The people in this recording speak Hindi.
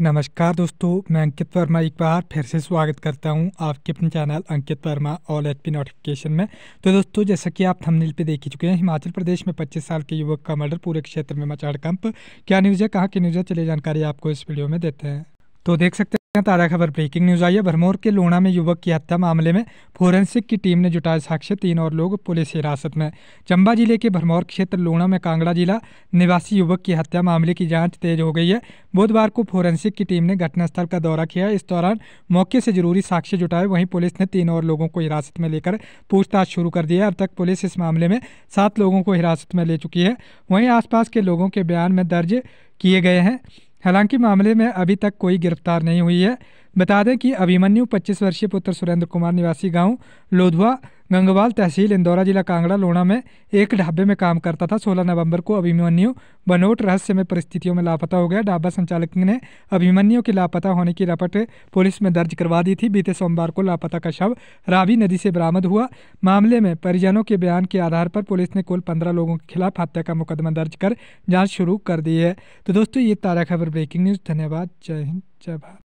नमस्कार दोस्तों मैं अंकित वर्मा एक बार फिर से स्वागत करता हूं आपके अपने channel Ankit Verma all H P notification में तो दोस्तों जैसा कि आप थंबनेल पे देख ही चुके हैं हिमाचल प्रदेश में 25 साल के युवक का मर्डर पूरे क्षेत्र में मचाड़ कंप क्या न्यूज़ है कहाँ की न्यूज़ है चलिए जानकारी आपको इस वीडियो में देते हैं तो देख सकते हैं ताज़ा खबर ब्रेकिंग न्यूज़ आई है भरमौर के लोना में युवक की हत्या मामले में फोरेंसिक की टीम ने जुटाए साक्ष्य तीन और लोग पुलिस हिरासत में चंबा जिले के भरमौर क्षेत्र लोना में कांगड़ा जिला निवासी युवक की हत्या मामले की जांच तेज हो गई है बुधवार को फोरेंसिक की टीम ने घटनास्थल का दौरा किया इस दौरान मौके से जरूरी साक्ष्य जुटाए वहीं पुलिस ने तीन और लोगों को हिरासत में लेकर पूछताछ शुरू कर दी है अब तक पुलिस इस मामले में सात लोगों को हिरासत में ले चुकी है वहीं आसपास के लोगों के बयान में दर्ज किए गए हैं हालांकि मामले में अभी तक कोई गिरफ्तार नहीं हुई है बता दें कि अभिमन्यु 25 वर्षीय पुत्र सुरेंद्र कुमार निवासी गांव लोधवा गंगवाल तहसील इंदौरा जिला कांगड़ा लोना में एक ढाबे में काम करता था 16 नवंबर को अभिमन्यु बनोट रहस्यमय परिस्थितियों में लापता हो गया ढाबा संचालक ने अभिमन्यु के लापता होने की रपट पुलिस में दर्ज करवा दी थी बीते सोमवार को लापता का शव रावी नदी से बरामद हुआ मामले में परिजनों के बयान के आधार पर पुलिस ने कुल पंद्रह लोगों के खिलाफ हत्या का मुकदमा दर्ज कर जाँच शुरू कर दी है तो दोस्तों ये तारा खबर ब्रेकिंग न्यूज़ धन्यवाद जय हिंद जय भारत